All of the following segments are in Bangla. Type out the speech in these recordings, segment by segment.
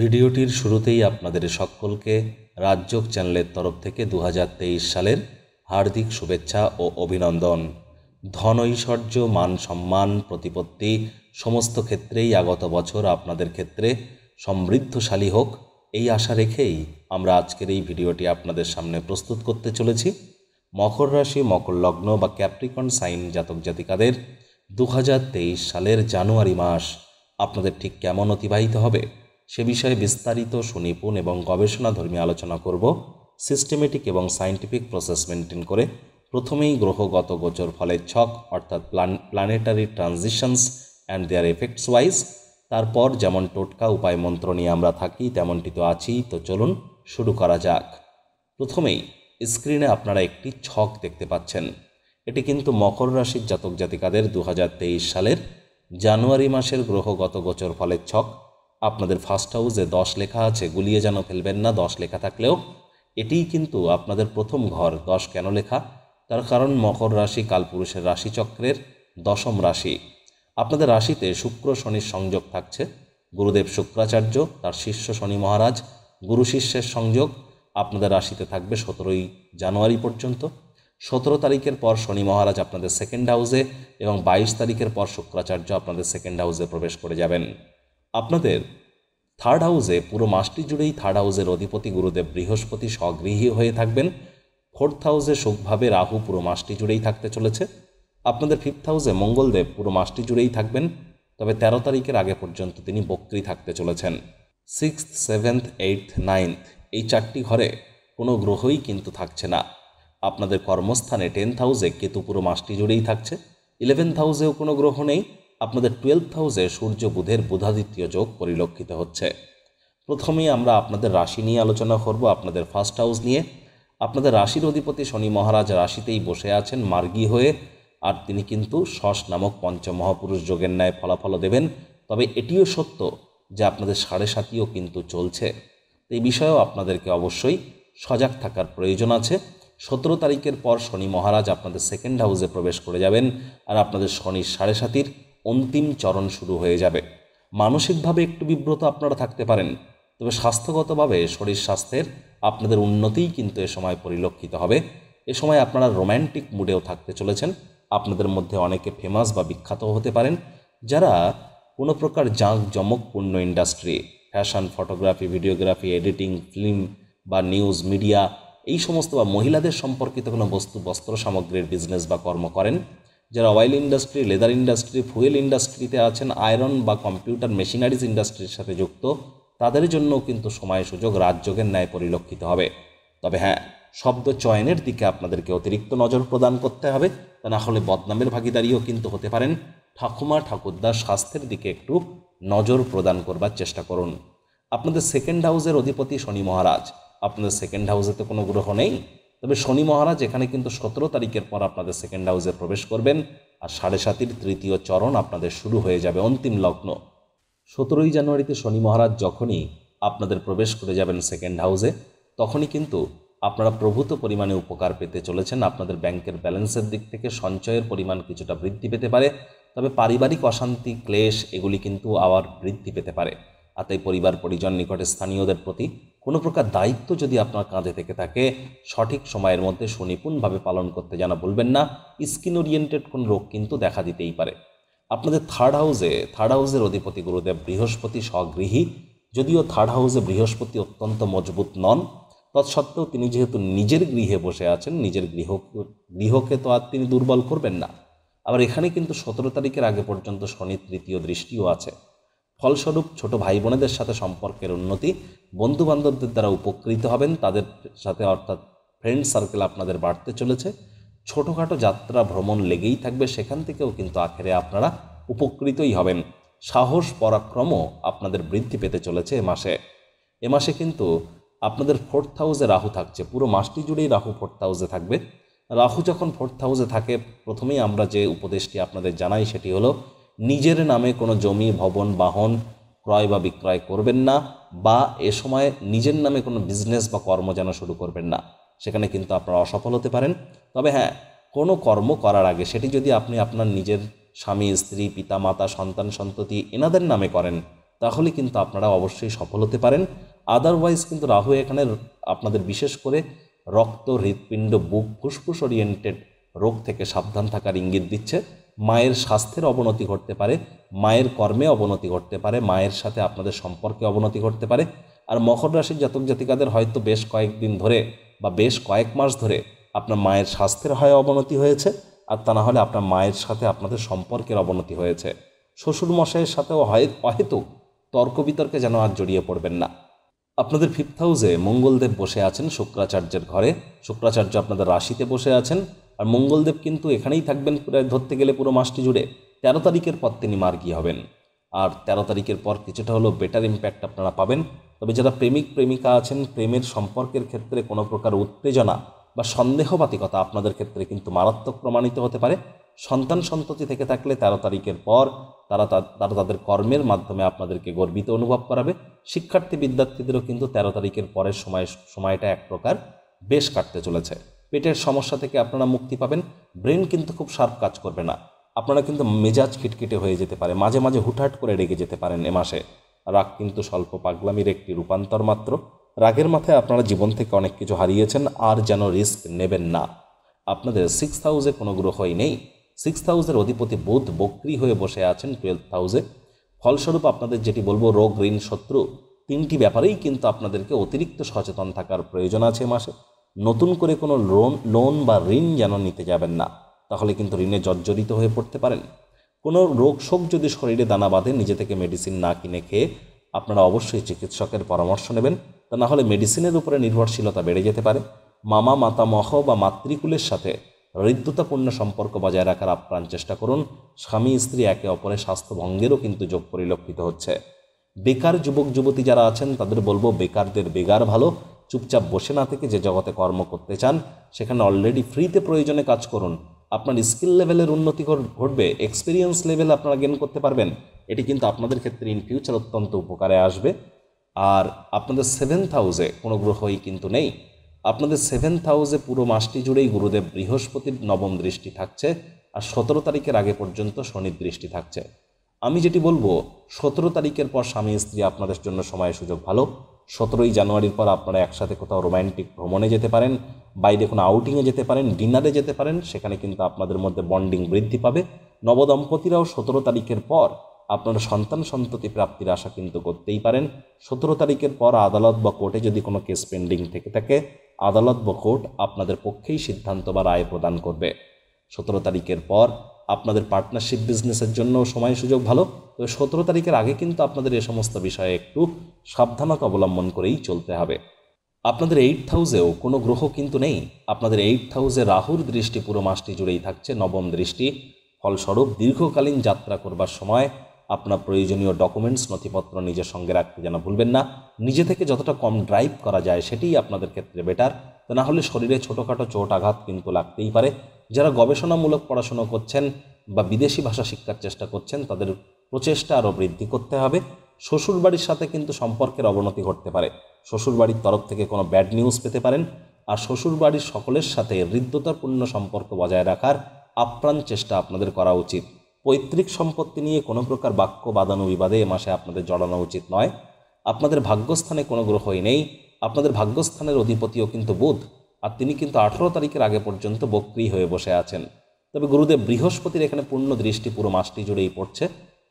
ভিডিওটির শুরুতেই আপনাদের সকলকে রাজ্যক চ্যানেলের তরফ থেকে দু সালের হার্দিক শুভেচ্ছা ও অভিনন্দন ধন ঐশ্বর্য মান সম্মান প্রতিপত্তি সমস্ত ক্ষেত্রেই আগত বছর আপনাদের ক্ষেত্রে সমৃদ্ধশালী হোক এই আশা রেখেই আমরা আজকের এই ভিডিওটি আপনাদের সামনে প্রস্তুত করতে চলেছি মকর রাশি মকর লগ্ন বা ক্যাপ্রিকন সাইন জাতক জাতিকাদের দু সালের জানুয়ারি মাস আপনাদের ঠিক কেমন অতিবাহিত হবে সে বিষয়ে বিস্তারিত সুনিপুণ এবং গবেষণাধর্মী আলোচনা করব সিস্টেমেটিক এবং সায়েন্টিফিক প্রসেস মেনটেন করে প্রথমেই গ্রহগত গোচর ফলের ছক অর্থাৎ plan planetary transitions and their effects wise তারপর যেমন টোটকা উপায় মন্ত্র নিয়ে আমরা থাকি তেমনটি তো আছি তো চলুন শুরু করা যাক প্রথমেই স্ক্রিনে আপনারা একটি ছক দেখতে পাচ্ছেন এটি কিন্তু মকর রাশির জাতক জাতিকাদের দু সালের জানুয়ারি মাসের গ্রহগত গোচর ফলের ছক আপনাদের ফার্স্ট হাউসে দশ লেখা আছে গুলিয়ে যেন ফেলবেন না দশ লেখা থাকলেও এটিই কিন্তু আপনাদের প্রথম ঘর দশ কেন লেখা তার কারণ মকর রাশি কালপুরুষের রাশিচক্রের দশম রাশি আপনাদের রাশিতে শুক্র শনির সংযোগ থাকছে গুরুদেব শুক্রাচার্য তার শিষ্য শনি মহারাজ গুরু শিষ্যের সংযোগ আপনাদের রাশিতে থাকবে সতেরোই জানুয়ারি পর্যন্ত সতেরো তারিখের পর শনি মহারাজ আপনাদের সেকেন্ড হাউসে এবং বাইশ তারিখের পর শুক্রাচার্য আপনাদের সেকেন্ড হাউসে প্রবেশ করে যাবেন আপনাদের থার্ড হাউসে পুরো মাসটি জুড়েই থার্ড হাউসের অধিপতি গুরুদেব বৃহস্পতি স্বগৃহী হয়ে থাকবেন ফোর্থ হাউসে সুখভাবে রাহু পুরো মাসটি জুড়েই থাকতে চলেছে আপনাদের ফিফথ হাউসে মঙ্গলদেব পুরো মাসটি জুড়েই থাকবেন তবে তেরো তারিখের আগে পর্যন্ত তিনি বক্রি থাকতে চলেছেন সিক্স সেভেন্থ এইট নাইন্থ এই চারটি ঘরে কোনো গ্রহই কিন্তু থাকছে না আপনাদের কর্মস্থানে টেন্থ হাউসে কেতু পুরো মাসটি জুড়েই থাকছে ইলেভেন্থ হাউসেও কোনো গ্রহ নেই আপনাদের টুয়েলভ হাউসে সূর্য বুধের বুধাদিত্য যোগ পরিলক্ষিত হচ্ছে প্রথমেই আমরা আপনাদের রাশি নিয়ে আলোচনা করব আপনাদের ফার্স্ট হাউস নিয়ে আপনাদের রাশির অধিপতি শনি মহারাজ রাশিতেই বসে আছেন মার্গি হয়ে আর তিনি কিন্তু শশ নামক পঞ্চমহাপুরুষ যোগের ন্যায় ফলাফল দেবেন তবে এটিও সত্য যে আপনাদের সাড়ে সাতিও কিন্তু চলছে এই বিষয়েও আপনাদেরকে অবশ্যই সজাগ থাকার প্রয়োজন আছে সতেরো তারিখের পর শনি মহারাজ আপনাদের সেকেন্ড হাউসে প্রবেশ করে যাবেন আর আপনাদের শনির সাড়ে সাতির অন্তিম চরণ শুরু হয়ে যাবে মানসিকভাবে একটু বিব্রত আপনারা থাকতে পারেন তবে স্বাস্থ্যগতভাবে শরীর স্বাস্থ্যের আপনাদের উন্নতিই কিন্তু এ সময় পরিলক্ষিত হবে এ সময় আপনারা রোম্যান্টিক মুডেও থাকতে চলেছেন আপনাদের মধ্যে অনেকে ফেমাস বা বিখ্যাত হতে পারেন যারা কোনো প্রকার জাঁক জমকপূর্ণ industry fashion photography videography editing film বা নিউজ মিডিয়া এই সমস্ত বা মহিলাদের সম্পর্কিত কোনো বস্তু বস্ত্র সামগ্রীর বিজনেস বা কর্ম করেন যারা oil industry leather industry fuel ইন্ডাস্ট্রিতে আছেন আয়রন বা কম্পিউটার মেশিনারিজ ইন্ডাস্ট্রির সাথে যুক্ত তাদের জন্য কিন্তু সময় সুযোগ রাজযোগের ন্যায় পরিলক্ষিত হবে তবে হ্যাঁ শব্দ চয়নের দিকে আপনাদেরকে অতিরিক্ত নজর প্রদান করতে হবে তা না হলে বদনামের ভাগিদারিও কিন্তু হতে পারেন ঠাকুমা ঠাকুরদার স্বাস্থ্যের দিকে একটু নজর প্রদান করবার চেষ্টা করুন আপনাদের সেকেন্ড হাউসের অধিপতি শনি মহারাজ আপনাদের সেকেন্ড হাউসে তো কোনো গ্রহ নেই তবে শনি মহারাজ এখানে কিন্তু সতেরো তারিখের পর আপনাদের সেকেন্ড হাউসে প্রবেশ করবেন আর সাড়ে সাতির তৃতীয় চরণ আপনাদের শুরু হয়ে যাবে অন্তিম লগ্ন সতেরোই জানুয়ারিতে শনি মহারাজ যখনই আপনাদের প্রবেশ করে যাবেন সেকেন্ড হাউসে তখনই কিন্তু আপনারা প্রভূত পরিমাণে উপকার পেতে চলেছেন আপনাদের ব্যাংকের ব্যালেন্সের দিক থেকে সঞ্চয়ের পরিমাণ কিছুটা বৃদ্ধি পেতে পারে তবে পারিবারিক অশান্তি ক্লেশ এগুলি কিন্তু আবার বৃদ্ধি পেতে পারে হাতে পরিবার পরিজন নিকটে স্থানীয়দের প্রতি কোনো প্রকার দায়িত্ব যদি আপনার কাঁধে থেকে থাকে সঠিক সময়ের মধ্যে সুনিপুণভাবে পালন করতে যেন বলবেন না স্কিন ওরিয়েন্টেড কোন রোগ কিন্তু দেখা দিতেই পারে আপনাদের থার্ড হাউসে থার্ড হাউসের অধিপতি গুরুদেব বৃহস্পতি স্বগৃহী যদিও থার্ড হাউসে বৃহস্পতি অত্যন্ত মজবুত নন তৎসত্ত্বেও তিনি যেহেতু নিজের গৃহে বসে আছেন নিজের গৃহ গৃহকে তো আর তিনি দুর্বল করবেন না আবার এখানে কিন্তু সতেরো তারিখের আগে পর্যন্ত শনি তৃতীয় দৃষ্টিও আছে ফলস্বরূপ ছোট ভাই বোনেদের সাথে সম্পর্কের উন্নতি বন্ধুবান্ধবদের দ্বারা উপকৃত হবেন তাদের সাথে অর্থাৎ ফ্রেন্ড সার্কেল আপনাদের বাড়তে চলেছে ছোটোখাটো যাত্রা ভ্রমণ লেগেই থাকবে সেখান থেকেও কিন্তু আখেরে আপনারা উপকৃতই হবেন সাহস পরাক্রমও আপনাদের বৃদ্ধি পেতে চলেছে এ মাসে এ মাসে কিন্তু আপনাদের ফোর্থ হাউসে রাহু থাকছে পুরো মাসটি জুড়েই রাহু ফোর্থ হাউসে থাকবে রাহু যখন ফোর্থ হাউসে থাকে প্রথমেই আমরা যে উপদেশটি আপনাদের জানাই সেটি হলো নিজের নামে কোনো জমি ভবন বাহন ক্রয় বা বিক্রয় করবেন না বা এ সময় নিজের নামে কোনো বিজনেস বা কর্ম যেন শুরু করবেন না সেখানে কিন্তু আপনারা অসফল হতে পারেন তবে হ্যাঁ কোনো কর্ম করার আগে সেটি যদি আপনি আপনার নিজের স্বামী স্ত্রী পিতা মাতা সন্তান সন্ততি এনাদের নামে করেন তাহলে কিন্তু আপনারা অবশ্যই সফল হতে পারেন আদারওয়াইজ কিন্তু রাহু এখানে আপনাদের বিশেষ করে রক্ত হৃৎপিণ্ড বুক ফুসফুস ওরিয়েন্টেড রোগ থেকে সাবধান থাকার ইঙ্গিত দিচ্ছে মায়ের স্বাস্থ্যের অবনতি ঘটতে পারে মায়ের কর্মে অবনতি ঘটতে পারে মায়ের সাথে আপনাদের সম্পর্কে অবনতি ঘটতে পারে আর মকর রাশির জাতক জাতিকাদের হয়তো বেশ কয়েকদিন ধরে বা বেশ কয়েক মাস ধরে আপনার মায়ের স্বাস্থ্যের হয় অবনতি হয়েছে আর তা হলে আপনার মায়ের সাথে আপনাদের সম্পর্কের অবনতি হয়েছে শ্বশুর মশাইয়ের সাথেও অহেতুক তর্ক বিতর্কে যেন আর জড়িয়ে পড়বেন না আপনাদের ফিফথ হাউসে মঙ্গলদেব বসে আছেন শুক্রাচার্যের ঘরে শুক্রাচার্য আপনাদের রাশিতে বসে আছেন আর মঙ্গলদেব কিন্তু এখানেই থাকবেন প্রায় ধরতে গেলে পুরো মাসটি জুড়ে তেরো তারিখের পর তিনি মার্গী হবেন আর তেরো তারিখের পর কিছুটা হলো বেটার ইম্প্যাক্ট আপনারা পাবেন তবে যারা প্রেমিক প্রেমিকা আছেন প্রেমের সম্পর্কের ক্ষেত্রে কোনো প্রকার উত্তেজনা বা সন্দেহবাতিকতা আপনাদের ক্ষেত্রে কিন্তু মারাত্মক প্রমাণিত হতে পারে সন্তান সন্ততি থেকে থাকলে তেরো তারিখের পর তারা তারা তাদের কর্মের মাধ্যমে আপনাদেরকে গর্বিত অনুভব করাবে শিক্ষার্থী বিদ্যার্থীদেরও কিন্তু তেরো তারিখের পরের সময় সময়টা এক প্রকার বেশ কাটতে চলেছে পেটের সমস্যা থেকে আপনারা মুক্তি পাবেন ব্রেন কিন্তু খুব শার্প কাজ করবে না আপনারা কিন্তু মেজাজ খিটখিটে হয়ে যেতে পারে মাঝে মাঝে হুটহাট করে রেগে যেতে পারেন এ মাসে রাগ কিন্তু স্বল্প পাগলামির একটি রূপান্তর মাত্র রাগের মাথায় আপনারা জীবন থেকে অনেক কিছু হারিয়েছেন আর যেন রিস্ক নেবেন না আপনাদের সিক্স হাউসে কোনো গ্রহই নেই সিক্স হাউসের অধিপতি বুধ বক্রি হয়ে বসে আছেন টুয়েলভ হাউসে ফলস্বরূপ আপনাদের যেটি বলবো রোগ ঋণ শত্রু তিনটি ব্যাপারেই কিন্তু আপনাদেরকে অতিরিক্ত সচেতন থাকার প্রয়োজন আছে মাসে নতুন করে কোনো লোন লোন বা ঋণ যেন নিতে যাবেন না তাহলে কিন্তু ঋণে জর্জরিত হয়ে পড়তে পারেন কোনো রোগ শোক যদি শরীরে দানা বাঁধে নিজে থেকে মেডিসিন না কিনে খেয়ে আপনারা অবশ্যই চিকিৎসকের পরামর্শ নেবেন তা না হলে মেডিসিনের উপরে নির্ভরশীলতা বেড়ে যেতে পারে মামা মাতামহ বা মাতৃকুলের সাথে হৃদ্যতাপূর্ণ সম্পর্ক বজায় রাখার আপ্রাণ চেষ্টা করুন স্বামী স্ত্রী একে অপরের স্বাস্থ্যভঙ্গেরও কিন্তু যোগ পরিলক্ষিত হচ্ছে বেকার যুবক যুবতী যারা আছেন তাদের বলবো বেকারদের বেগার ভালো চুপচাপ বসে না থেকে যে জগতে কর্ম করতে চান সেখানে অলরেডি ফ্রিতে প্রয়োজনে কাজ করুন আপনার স্কিল লেভেলের উন্নতি ঘটবে এক্সপিরিয়েন্স লেভেল আপনারা গেন করতে পারবেন এটি কিন্তু আপনাদের ক্ষেত্রে ইন ফিউচার অত্যন্ত উপকারে আসবে আর আপনাদের সেভেন্থ হাউসে কোনো গ্রহই কিন্তু নেই আপনাদের সেভেন্থ হাউসে পুরো মাসটি জুড়েই গুরুদেব বৃহস্পতির নবম দৃষ্টি থাকছে আর সতেরো তারিখের আগে পর্যন্ত শনির দৃষ্টি থাকছে আমি যেটি বলবো সতেরো তারিখের পর স্বামী স্ত্রী আপনাদের জন্য সময় সুযোগ ভালো সতেরোই জানুয়ারির পর আপনারা একসাথে কোথাও রোম্যান্টিক ভ্রমণে যেতে পারেন বাইরে কোনো আউটিংয়ে যেতে পারেন ডিনারে যেতে পারেন সেখানে কিন্তু আপনাদের মধ্যে বন্ডিং বৃদ্ধি পাবে নবদম্পতিরাও সতেরো তারিখের পর আপনারা সন্তান সন্ততি প্রাপ্তির আশা কিন্তু করতেই পারেন সতেরো তারিখের পর আদালত বা কোর্টে যদি কোনো কেস পেন্ডিং থেকে থাকে আদালত বা কোর্ট আপনাদের পক্ষেই সিদ্ধান্ত বা রায় প্রদান করবে সতেরো তারিখের পর আপনাদের পার্টনারশিপ বিজনেসের জন্য সময় সুযোগ ভালো তো সতেরো তারিখের আগে কিন্তু আপনাদের এ সমস্ত বিষয়ে একটু সাবধানতা অবলম্বন করেই চলতে হবে আপনাদের এইট হাউসেও কোনো গ্রহ কিন্তু নেই আপনাদের এইট হাউজে রাহুর দৃষ্টি পুরো মাসটি জুড়েই থাকছে নবম দৃষ্টি ফলস্বরূপ দীর্ঘকালীন যাত্রা করবার সময় আপনার প্রয়োজনীয় ডকুমেন্টস নথিপত্র নিজের সঙ্গে রাখতে যেন ভুলবেন না নিজে থেকে যতটা কম ড্রাইভ করা যায় সেটিই আপনাদের ক্ষেত্রে বেটার তা না হলে শরীরে ছোটোখাটো চোট আঘাত কিন্তু লাগতেই পারে যারা গবেষণামূলক পড়াশুনো করছেন বা বিদেশি ভাষা শিক্ষার চেষ্টা করছেন তাদের প্রচেষ্টা আরও বৃদ্ধি করতে হবে শ্বশুরবাড়ির সাথে কিন্তু সম্পর্কের অবনতি ঘটতে পারে শ্বশুরবাড়ির তরফ থেকে কোনো ব্যাড নিউজ পেতে পারেন আর শ্বশুরবাড়ির সকলের সাথে হৃদ্যতাপূর্ণ সম্পর্ক বজায় রাখার আপ্রাণ চেষ্টা আপনাদের করা উচিত পৈতৃক সম্পত্তি নিয়ে কোনো প্রকার বাক্য বিবাদে এ মাসে আপনাদের জড়ানো উচিত নয় আপনাদের ভাগ্যস্থানে কোনো গ্রহই নেই আপনাদের ভাগ্যস্থানের অধিপতিও কিন্তু বুধ আর তিনি কিন্তু আঠেরো তারিখের আগে পর্যন্ত বক্রি হয়ে বসে আছেন তবে গুরুদেব বৃহস্পতির এখানে পূর্ণ দৃষ্টি পুরো মাসটি জুড়েই পড়ছে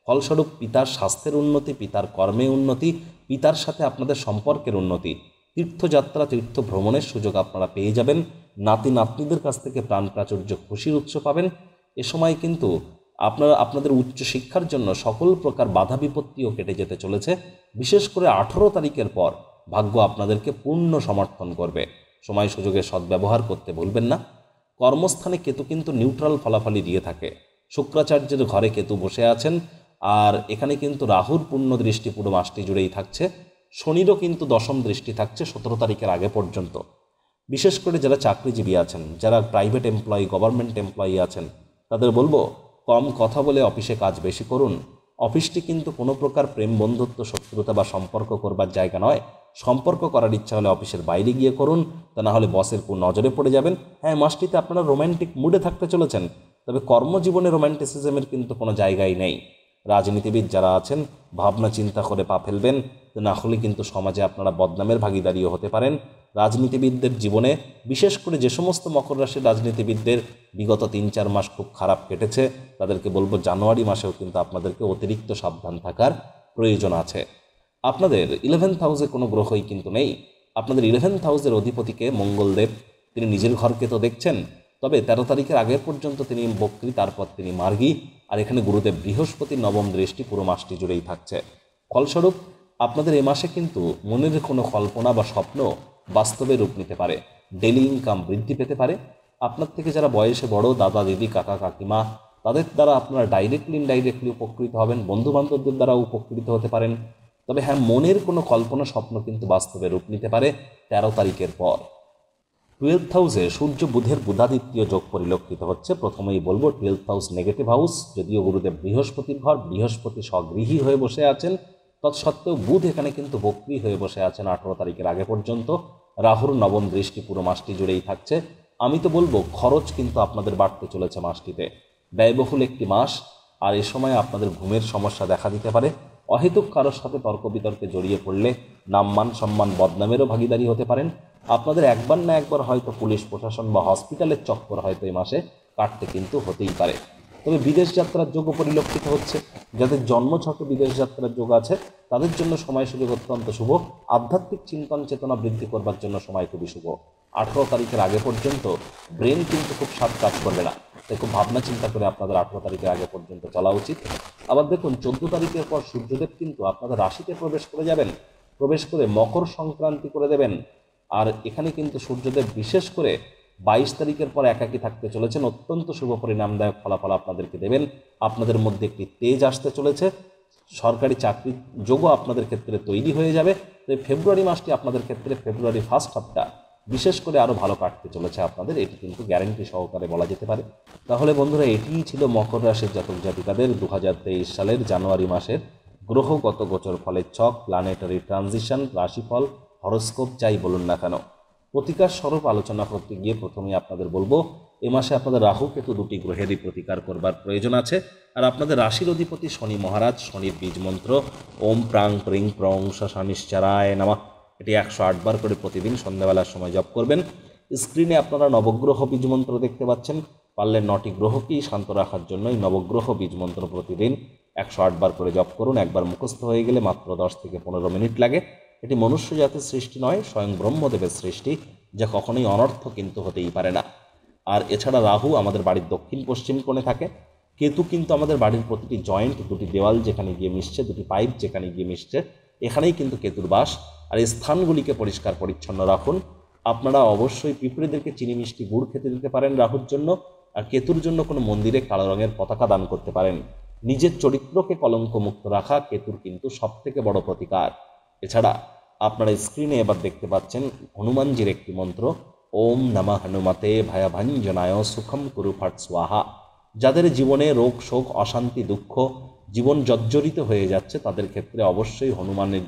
ফলস্বরূপ পিতার স্বাস্থ্যের উন্নতি পিতার কর্মে উন্নতি পিতার সাথে আপনাদের সম্পর্কের উন্নতি তীর্থযাত্রা তীর্থ ভ্রমণের সুযোগ আপনারা পেয়ে যাবেন নাতি নাতনিদের কাছ থেকে প্রাণ প্রাচুর্য খুশির উৎস পাবেন এ সময় কিন্তু আপনারা আপনাদের উচ্চশিক্ষার জন্য সকল প্রকার বাধা বিপত্তিও কেটে যেতে চলেছে বিশেষ করে আঠেরো তারিখের পর ভাগ্য আপনাদেরকে পূর্ণ সমর্থন করবে সময় সুযোগের সদ্ব্যবহার করতে ভুলবেন না কর্মস্থানে কেতু কিন্তু নিউট্রাল ফলাফলই দিয়ে থাকে শুক্রাচার্যের ঘরে কেতু বসে আছেন আর এখানে কিন্তু রাহুর পূর্ণ দৃষ্টি পুরো মাসটি জুড়েই থাকছে শনিরও কিন্তু দশম দৃষ্টি থাকছে সতেরো তারিখের আগে পর্যন্ত বিশেষ করে যারা চাকরিজীবী আছেন যারা প্রাইভেট এমপ্লয়ি গভর্নমেন্ট এমপ্লয়ি আছেন তাদের বলবো কম কথা বলে অফিসে কাজ বেশি করুন অফিসটি কিন্তু কোনো প্রকার প্রেম বন্ধুত্ব শত্রুতা বা সম্পর্ক করবার জায়গা নয় সম্পর্ক করার ইচ্ছা হলে অফিসের বাইরে গিয়ে করুন তা না হলে বসের কোন নজরে পড়ে যাবেন হ্যাঁ মাসটিতে আপনারা রোম্যান্টিক মুডে থাকতে চলেছেন তবে কর্মজীবনে রোম্যান্টিসিজমের কিন্তু কোনো জায়গাই নেই রাজনীতিবিদ যারা আছেন ভাবনা চিন্তা করে পা ফেলবেন না হলে কিন্তু সমাজে আপনারা বদনামের ভাগিদারিও হতে পারেন রাজনীতিবিদদের জীবনে বিশেষ করে যে সমস্ত মকর রাশির রাজনীতিবিদদের বিগত তিন চার মাস খুব খারাপ কেটেছে তাদেরকে বলবো জানুয়ারি মাসেও কিন্তু আপনাদেরকে অতিরিক্ত সাবধান থাকার প্রয়োজন আছে আপনাদের ইলেভেন্থ হাউসে কোনো গ্রহই কিন্তু নেই আপনাদের ইলেভেন্থ হাউসের অধিপতিকে মঙ্গলদেব তিনি নিজের ঘরকে তো দেখছেন তবে তেরো তারিখের আগে পর্যন্ত তিনি বক্রী তারপর তিনি মার্গি আর এখানে গুরুদেব বৃহস্পতির নবম দৃষ্টি পুরো মাসটি জুড়েই থাকছে ফলস্বরূপ আপনাদের এ মাসে কিন্তু মনের কোনো কল্পনা বা স্বপ্ন বাস্তবে রূপ নিতে পারে ডেলি ইনকাম বৃদ্ধি পেতে পারে আপনার থেকে যারা বয়সে বড় দাদা দিদি কাকা কাকিমা তাদের দ্বারা আপনারা ডাইরেক্টলি ইনডাইরেক্টলি উপকৃত হবেন বন্ধু বান্ধবদের দ্বারা উপকৃত হতে পারেন তবে হ্যাঁ মনের কোনো কল্পনা স্বপ্ন কিন্তু বাস্তবে রূপ নিতে পারে তেরো তারিখের পর টুয়েলভ হাউসে সূর্য বুধের বুধাদিত্য যোগ পরিলক্ষিত হচ্ছে প্রথমেই বলবো টুয়েলভ হাউস নেগেটিভ হাউস যদিও গুরুদেব বৃহস্পতির ঘর বৃহস্পতি স্বগৃহী হয়ে বসে আছেন তৎসত্ত্বেও বুধ এখানে কিন্তু বক্রি হয়ে বসে আছেন আঠেরো তারিখের আগে পর্যন্ত রাহুর নবম দৃষ্টি পুরো মাসটি জুড়েই থাকছে আমি তো বলবো খরচ কিন্তু আপনাদের বাড়তে চলেছে মাসটিতে ব্যয়বহুল একটি মাস আর এ সময় আপনাদের ঘুমের সমস্যা দেখা দিতে পারে অহেতুক কারোর সাথে তর্ক বিতর্কে জড়িয়ে পড়লে নামমান সম্মান বদনামেরও ভাগিদারি হতে পারেন আপনাদের একবার না একবার হয়তো পুলিশ প্রশাসন বা হসপিটালের চক্কর হয়তো এই মাসে কাটতে কিন্তু হতেই পারে তবে বিদেশ যাত্রার যোগ্য পরিলক্ষিত হচ্ছে যাদের জন্মছকে বিদেশ যাত্রার যোগ আছে তাদের জন্য সময় সুযোগ অত্যন্ত শুভ আধ্যাত্মিক চিন্তন চেতনা বৃদ্ধি করবার জন্য সময় খুবই শুভ আঠেরো তারিখের আগে পর্যন্ত ব্রেন কিন্তু খুব সাত কাজ করবে না তাই খুব ভাবনা চিন্তা করে আপনাদের আঠেরো তারিখের আগে পর্যন্ত চলা উচিত আবার দেখুন চোদ্দ তারিখের পর সূর্যদেব কিন্তু আপনাদের রাশিতে প্রবেশ করে যাবেন প্রবেশ করে মকর সংক্রান্তি করে দেবেন আর এখানে কিন্তু সূর্যদেব বিশেষ করে বাইশ তারিখের পর একাকি থাকতে চলেছেন অত্যন্ত শুভ পরিণামদায়ক ফলাফল আপনাদেরকে দেবেন আপনাদের মধ্যে একটি তেজ আসতে চলেছে সরকারি চাকরি যোগও আপনাদের ক্ষেত্রে তৈরি হয়ে যাবে তো ফেব্রুয়ারি মাসটি আপনাদের ক্ষেত্রে ফেব্রুয়ারি ফার্স্ট হাফটা বিশেষ করে আরও ভালো কাটতে চলেছে আপনাদের এটি কিন্তু গ্যারেন্টি সহকারে বলা যেতে পারে তাহলে বন্ধুরা এটিই ছিল মকর রাশির জাতক জাতিকাদের দু সালের জানুয়ারি মাসের গ্রহগত গোচর ফলের ছক প্ল্যানেটারি ট্রানজিশন রাশিফল হরস্কোপ চাই বলুন না কেন প্রতিকার স্বরূপ আলোচনা করতে গিয়ে প্রথমে আপনাদের বলবো এ মাসে আপনাদের রাহু কেতু দুটি গ্রহেরই প্রতিকার করবার প্রয়োজন আছে আর আপনাদের রাশির অধিপতি শনি মহারাজ শনির বীজ মন্ত্র ওম প্রাং প্রিং প্রং শশানিশ্চারায় নামা এটি একশো আটবার করে প্রতিদিন সন্ধ্যাবেলার সময় জপ করবেন স্ক্রিনে আপনারা নবগ্রহ বীজ মন্ত্র দেখতে পাচ্ছেন পারলে নটি গ্রহকেই শান্ত রাখার জন্যই নবগ্রহ বীজ মন্ত্র প্রতিদিন একশো আটবার করে জপ করুন একবার মুখস্থ হয়ে গেলে মাত্র দশ থেকে পনেরো মিনিট লাগে এটি মনুষ্য জাতির সৃষ্টি নয় স্বয়ং ব্রহ্মদেবের সৃষ্টি যা কখনোই অনর্থ কিন্তু হতেই পারে না আর এছাড়া রাহু আমাদের বাড়ির দক্ষিণ পশ্চিম কোণে থাকে কেতু কিন্তু আমাদের বাড়ির প্রতিটি জয়েন্ট দুটি দেওয়াল যেখানে গিয়ে মিশছে দুটি পাইপ যেখানে গিয়ে মিশছে এখানেই কিন্তু কেতুর বাস আর এই স্থানগুলিকে পরিষ্কার পরিচ্ছন্ন রাখুন আপনারা অবশ্যই পিঁপড়েদেরকে চিনি মিষ্টি গুড় খেতে দিতে পারেন রাহুর জন্য আর কেতুর জন্য কোনো মন্দিরে কালো রঙের পতাকা দান করতে পারেন নিজের চরিত্রকে কলঙ্কমুক্ত রাখা কেতুর কিন্তু সবথেকে বড় প্রতিকার এছাড়া আপনারা স্ক্রিনে এবার দেখতে পাচ্ছেন হনুমানজির একটি মন্ত্র ওম নমা হনুমতে ভয়াভঞ্জনায় সুখম কুরু ফাট সোয়াহা যাদের জীবনে রোগ শোক অশান্তি দুঃখ জীবন জর্জরিত হয়ে যাচ্ছে তাদের ক্ষেত্রে অবশ্যই হনুমানের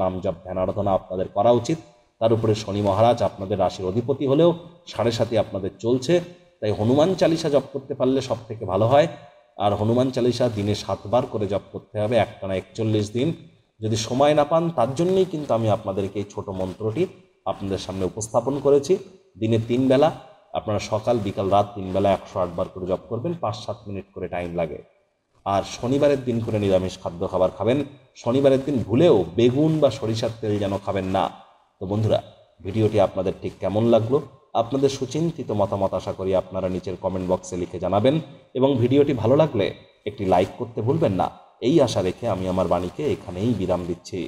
নাম জপ ধ্যান আরাধনা আপনাদের করা উচিত তার উপরে শনি মহারাজ আপনাদের রাশির অধিপতি হলেও সাড়ে সাথে আপনাদের চলছে তাই হনুমান চালিসা জপ করতে পারলে সব থেকে ভালো হয় আর হনুমান চালিসা দিনে সাতবার করে জপ করতে হবে একটানা একচল্লিশ দিন যদি সময় না পান তার জন্যই কিন্তু আমি আপনাদেরকে এই ছোটো মন্ত্রটি আপনাদের সামনে উপস্থাপন করেছি দিনে তিন বেলা আপনারা সকাল বিকাল রাত তিন বেলা একশো আটবার করে জপ করবেন পাঁচ সাত মিনিট করে টাইম লাগে আর শনিবারের দিন করে নিরামিষ খাদ্য খাবার খাবেন শনিবারের দিন ভুলেও বেগুন বা সরিষার তেল যেন খাবেন না তো বন্ধুরা ভিডিওটি আপনাদের ঠিক কেমন লাগলো আপনাদের সুচিন্তিত মতামত আশা করি আপনারা নিচের কমেন্ট বক্সে লিখে জানাবেন এবং ভিডিওটি ভালো লাগলে একটি লাইক করতে ভুলবেন না এই আশা রেখে আমি আমার বাণীকে এখানেই বিরাম দিচ্ছি